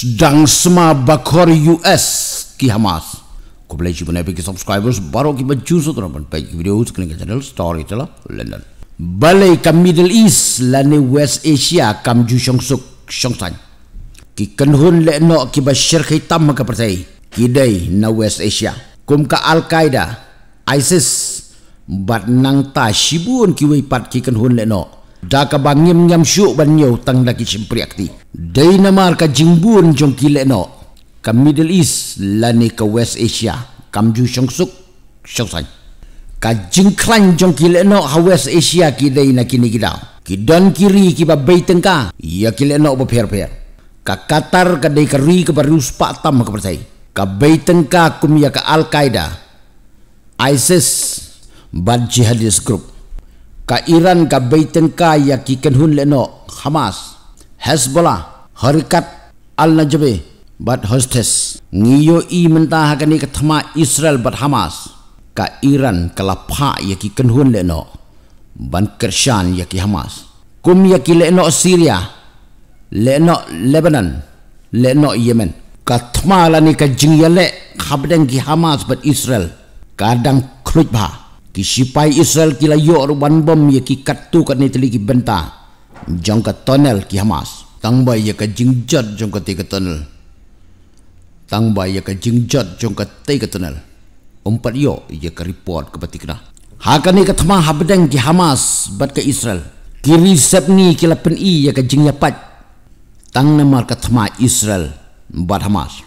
dang sma bakor US ki Hamas. Ko bila jibun epic subscribers baru ki baju so tu nampak video tu kena channel story tu lah London. Balai ke Middle East la ne West Asia kam ju shong suk shong san. Ki kenhun le no ki ba syir khitam maka percayai. Ki day na West Asia. Kum ka Al-Qaeda, ISIS, bat nang ta shibun ki pat ki kenhun le no. Da ka bangim nyam syuk ban nyau tang laki simpri akti. Dai namar ka jingbun jong kilek no. Ka Middle East lani ka West Asia. Kam ju syong suk syong sany. Ka jingklan jong kilek no ha West Asia ki dai na kini kita. Ki don kiri ki ba bay tengka. Ya kilek no ba per per. Ka Qatar ka dai kari ka ba rius pak tam ka percay. Ka bay tengka kum ya ka Al-Qaeda. ISIS. Bad jihadis Group ka Iran ka Beitenka ya ki kenhun leno Hamas Hezbollah Harikat Al Najabe Bad hostess ngiyo i menta hakani ka thama Israel bat Hamas ka Iran kala pha ya ki kenhun leno ban kershan ya Hamas kum ya ki leno Syria leno Lebanon leno Yemen ka thama la ni ka jingyale khabdeng ki Hamas bat Israel kadang khruj bha ki sipai Israel ki layo ruban bom ye ki katu kat ni teliki benta jangka tunnel ki Hamas tangba ye ka jingjat jangka ti ka tunnel tangba ye ka jingjat jangka ti ka tunnel empat yo ye ka report ke pati kena ha ka ni ka tama habdeng ki Hamas bat ke Israel ki risep ni ki la pen i ye ka jing yapat tang nemar ka thama Israel bat Hamas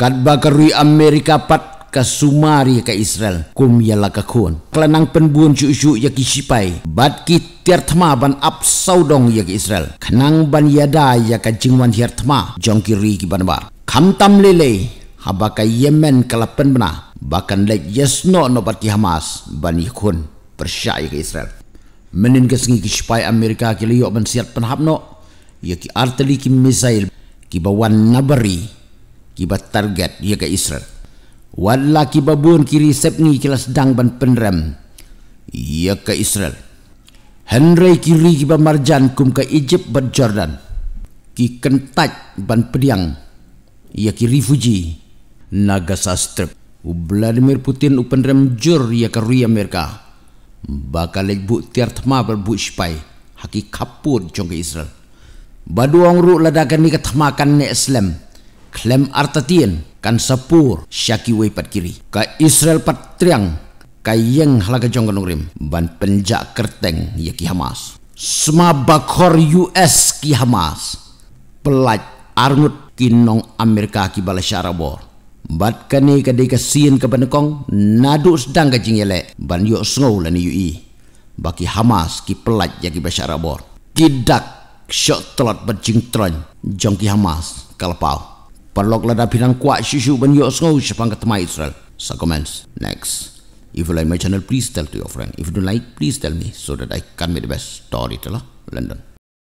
kat bakarui Amerika pat kasumari ke Israel kum yala ka khun klanang pen buon ya ki sipai bat ki tiarthma ban ap saudong ya ki Israel khnang ban yada ya ka jingwan hiarthma jongki ri ki ban bar kham tam le haba ka yemen kalapen bana bahkan lek yesno no bat ki hamas ban ya ki khun ke Israel menin ke sengi ki sipai amerika ki liyo ban siat pen hapno ya ki artili ki misail ki bawan nabari kibat target dia ya ke Israel. Wallaki babun kiri sepni kila sedang ban penram. Ya ke Israel. Henry kiri kiba marjan kum ke Egypt ban Jordan. Ki kentat ban pediang. Ya kiri Fuji. Naga sastra. U Vladimir Putin u penram jur ya ke Ria Amerika. Bakal lek bu tiar tma ban bu spy. Haki kapur jong ke Israel. Baduang ru ladakan ni ke tma kan ne Islam. Klem artatien. Klem artatien kan sepur syaki wei pat kiri ka israel pat triang ka yeng halaga jong rim ban penjak kerteng ya ki hamas sma bakor us ki hamas pelat arnut kinong amerika ki bala syarabor bat kani ka de ka sin ka benekong nadu sedang ka jingele ban yo sngau la ni ui e. baki hamas ki pelat ya ki bala syarabor kidak telat bat jingtron jong ki hamas kalpau Parlok lada pinang kuat syusyu ben yuk sengau syapang ketema Israel. So comments. Next. If you like my channel, please tell to your friend. If you don't like, please tell me so that I can make the best storyteller. London.